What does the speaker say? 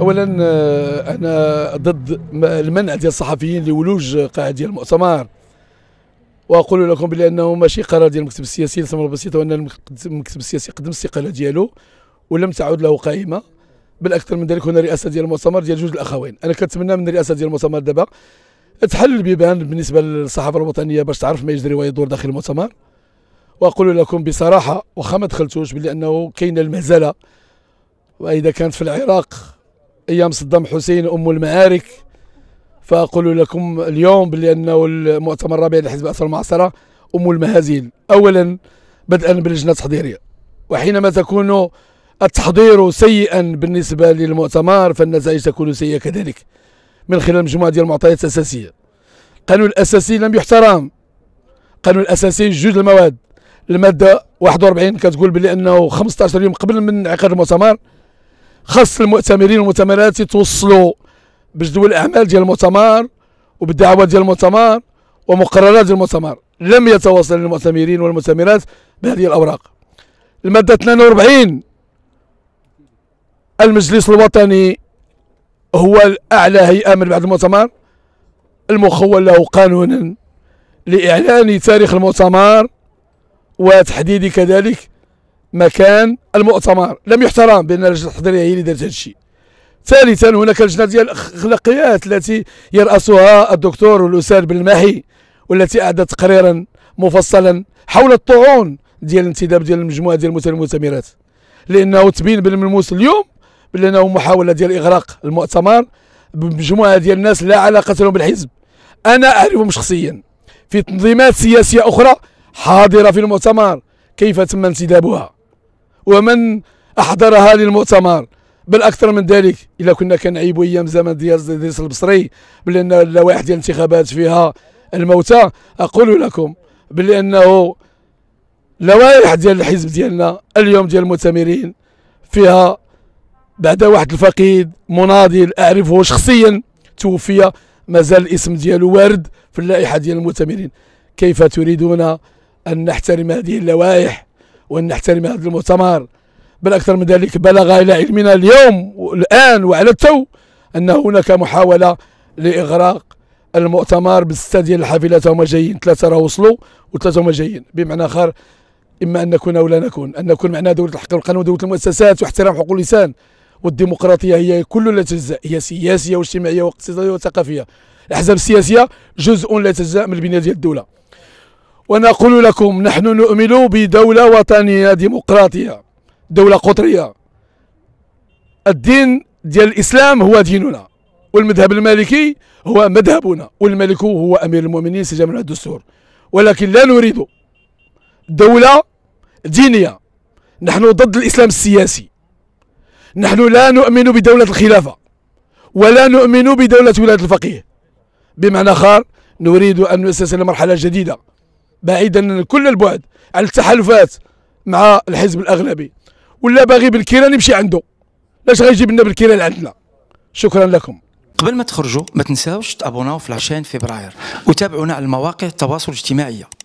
اولا آه، انا ضد المنع ديال الصحفيين لولوج قاعه ديال المؤتمر واقول لكم بانه ماشي قرار ديال المكتب السياسي لسبب بسيطه وان المكتب السياسي قدم الاستقاله ديالو ولم تعد له قائمه بل اكثر من ذلك هنا رئاسه ديال المؤتمر ديال جوج الاخوين انا كنتمنى من الرئاسه ديال المؤتمر دابا تحل البيبان بالنسبه للصحافه الوطنيه باش تعرف ما يجري ويدور داخل المؤتمر واقول لكم بصراحه واخا ما دخلتوش بلي انه كاينه المهزله واذا كانت في العراق ايام صدام حسين ام المعارك فاقول لكم اليوم بانه المؤتمر الرابع لحزب اثر المعصره ام المهازيل اولا بدءا بلجنه تحضيريه وحينما تكون التحضير سيئا بالنسبه للمؤتمر فالنتائج تكون سيئه كذلك من خلال مجموعه ديال المعطيات الاساسيه القانون الاساسي لم يحترم القانون الاساسي جوج المواد الماده 41 كتقول بلي انه 15 يوم قبل من انعقاد المؤتمر خاص المؤتمرين والمؤتمرات يتوصلوا بجدول الاعمال ديال المؤتمر وبالدعوات ديال المؤتمر ومقررات المؤتمر لم يتواصل المؤتمرين والمؤتمرات بهذه الاوراق الماده 42 المجلس الوطني هو الاعلى هيئه من بعد المؤتمر المخول له قانونا لاعلان تاريخ المؤتمر وتحديد كذلك مكان المؤتمر لم يحترم بان اللجنه التحضيريه هي اللي دارت هذا الشيء ثالثا هناك لجنه ديال الاخلاقيات التي يراسها الدكتور الاستاذ بن المحي والتي اعدت تقريرا مفصلا حول الطعون ديال الانتداب ديال المجموعه ديال المؤتمرات لانه تبين بالملموس اليوم بانه محاوله ديال اغراق المؤتمر بمجموعه ديال الناس لا علاقه لهم بالحزب انا اعرفهم شخصيا في تنظيمات سياسيه اخرى حاضره في المؤتمر كيف تم انتدابها ومن أحضرها للمؤتمر بل اكثر من ذلك الا كنا كنعيبوا ايام زمان ديال ديس البصري بلي ان اللوائح ديال الانتخابات فيها الموتى اقول لكم بلي انه اللوائح ديال الحزب ديالنا اليوم ديال المؤتمرين فيها بعد واحد الفقيد مناضل اعرفه شخصيا توفي مازال الاسم ديالو وارد في اللائحه ديال المؤتمرين كيف تريدون ان نحترم هذه اللوائح وأن نحترم هذا المؤتمر بل أكثر من ذلك بلغ إلى علمنا اليوم الآن وعلى التو أن هناك محاولة لإغراق المؤتمر بالستة ديال الحافلات هما جايين ثلاثة راه وصلوا وثلاثة هما جايين بمعنى آخر إما أن نكون أو لا نكون أن نكون معنا دولة الحق والقانون ودولة المؤسسات واحترام حقوق الإنسان والديمقراطية هي كل لا تجزأ هي سياسية واجتماعية واقتصادية وثقافية الأحزاب السياسية جزء لا تجزأ من البنية ديال الدولة ونقول لكم نحن نؤمن بدولة وطنية ديمقراطية دولة قطرية الدين ديال الإسلام هو ديننا والمذهب المالكي هو مذهبنا والملك هو أمير المؤمنين سجام الدستور ولكن لا نريد دولة دينية نحن ضد الإسلام السياسي نحن لا نؤمن بدولة الخلافة ولا نؤمن بدولة ولاية الفقيه بمعنى آخر نريد أن نؤسس لمرحلة جديدة بعيدا كل البعد عن التحالفات مع الحزب الاغلبي ولا باغي بالكيران يمشي عنده لاش غيجيب لنا بالكيران عندنا شكرا لكم قبل ما تخرجوا ما تنساوش تابوناو في العشان فبراير وتابعونا على المواقع التواصل الاجتماعي